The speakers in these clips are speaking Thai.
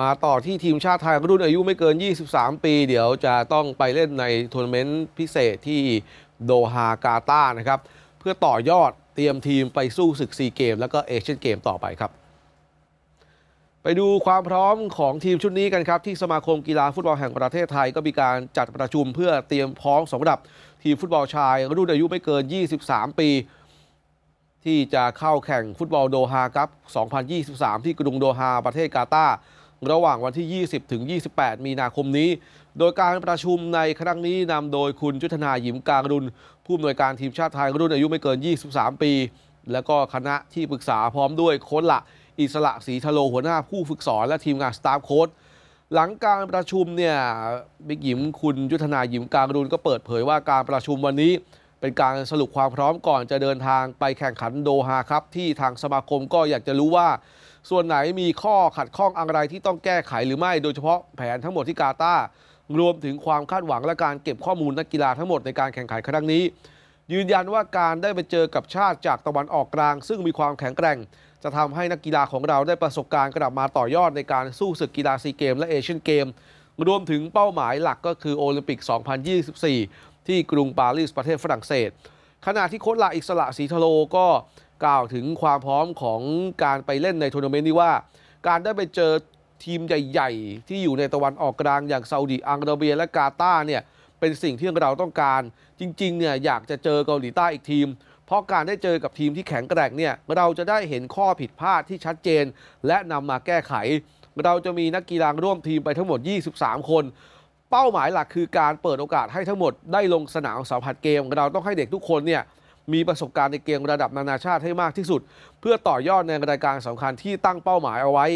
มาต่อที่ทีมชาติไทยรุ่นอายุไม่เกิน 23 ปี เดี๋ยวจะต้องไปเล่นในทัวร์นาเมนต์พิเศษที่โดฮากาตานะครับ เพื่อต่อยอดเตรียมทีมไปสู้ศึกซีเกม แล้วก็เอเชียนเกมต่อไปครับ ไปดูความพร้อมของทีมชุดนี้กันครับ ที่สมาคมกีฬาฟุตบอลแห่งประเทศไทย ก็มีการจัดประชุมเพื่อเตรียมพร้อมสาหรับทีมฟุตบอลชายรุ่นอายุไม่เกิน 23 ปี ที่จะเข้าแข่งฟุตบอลโดฮาครับ2023 ที่กรุงโดฮาประเทศกาตาร์ระหว่างวันที่ 20 ถึง 28 มีนาคมนี้ โดยการประชุมในครั้งนี้นำโดยคุณจุธนาหยิมกางรุนผู้อำนวยการทีมชาติไทยรุ่นอายุไม่เกิน 23 ปี และก็คณะที่ปรึกษาพร้อมด้วยโค้ชละอิสระศรีทะโลหัวหน้าผู้ฝึกสอนและทีมงานสตาฟโค้ชหลังการประชุมเนี่ยบิ๊กหยิมคุณยุทธนาหยิมกางรุนก็เปิดเผยว่าการประชุมวันนี้เป็นการสรุปความพร้อมก่อนจะเดินทางไปแข่งขันโดฮาครับ ที่ทางสมาคมก็อยากจะรู้ว่าส่วนไหนมีข้อขัดข้องอะไรที่ต้องแก้ไขหรือไม่ โดยเฉพาะแผนทั้งหมดที่กาตาร์รวมถึงความคาดหวังและการเก็บข้อมูลนักกีฬาทั้งหมดในการแข่งขันครั้งนี้ ยืนยันว่าการได้ไปเจอกับชาติจากตะวันออกกลาง ซึ่งมีความแข็งแกร่ง จะทำให้นักกีฬาของเราได้ประสบการณ์กลับมาต่อยอดในการสู้ศึกกีฬาซีเกม และเอเชียนเกมรวมถึงเป้าหมายหลักก็คือโอลิมปิก 2024 ที่กรุงปารีสประเทศฝรั่งเศส ขณะที่โค้ชลาอิสระสีทโลก็ล่าวถึงความพร้อมของการไปเล่นในทัวร์นาเมนต์นี้ว่า การได้ไปเจอทีมใหญ่ๆที่อยู่ในตะวันออกกลางอย่างซาอุดีอาระเบียและกาตาร์เนี่ยเป็นสิ่งที่เราต้องการ จริงๆเนี่ยอยากจะเจอเกาหลีใต้อีกทีม เพราะการได้เจอกับทีมที่แข็งแกร่งเนี่ยเราจะได้เห็นข้อผิดพลาดที่ชัดเจน และนำมาแก้ไขเราจะมีนักกีฬาร่วมทีมไปทั้งหมด 23 คน เป้าหมายหลักคือการเปิดโอกาสให้ทั้งหมดได้ลงสนามสัมผัสเกมเราต้องให้เด็กทุกคนเนี่ยมีประสบการณ์ในเกมระดับนานาชาติให้มากที่สุด เพื่อต่อยอดในรายการสำคัญที่ตั้งเป้าหมายเอาไว้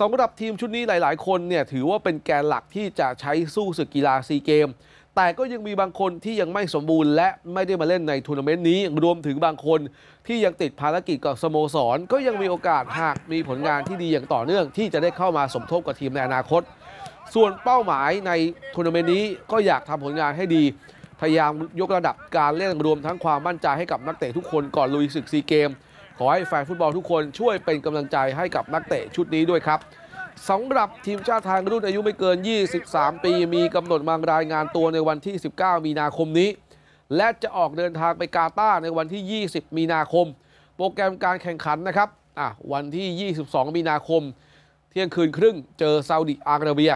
สำหรับทีมชุดนี้หลาย ๆ คนเนี่ยถือว่าเป็นแกนหลักที่จะใช้สู้ศึกกีฬาซีเกม แต่ก็ยังมีบางคนที่ยังไม่สมบูรณ์และไม่ได้มาเล่นในทัวร์นาเมนต์นี้รวมถึงบางคนที่ยังติดภารกิจกับสโมสร ก็ยังมีโอกาสหากมีผลงานที่ดีอย่างต่อเนื่องที่จะได้เข้ามาสมทบกับทีมในอนาคตส่วนเป้าหมายในทัวร์นาเมนต์นี้ก็อยากทำผลงานให้ดีพยายามยกระดับการเล่นรวมทั้งความมั่นใจให้กับนักเตะทุกคนก่อนลุยศึกซีเกม ขอให้แฟนฟุตบอลทุกคนช่วยเป็นกำลังใจให้กับนักเตะชุดนี้ด้วยครับสำหรับทีมชาติไทยรุ่นอายุไม่เกิน 23 ปี มีกำหนดมารายงานตัวในวันที่ 19 มีนาคมนี้ และจะออกเดินทางไปกาตาร์ในวันที่ 20 มีนาคม โปรแกรมการแข่งขันนะครับ อ่ะวันที่ 22 มีนาคม เที่ยงคืนครึ่งเจอซาอุดิอาระเบีย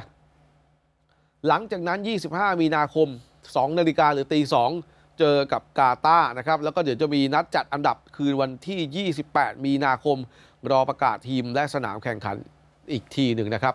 หลังจากนั้น 25 มีนาคม2นาฬิกาหรือตีสองเจอกับกาตานะครับ แล้วก็เดี๋ยวจะมีนัดจัดอันดับคืนวันที่ 28 มีนาคม รอประกาศทีมและสนามแข่งขันอีกทีหนึ่งนะครับ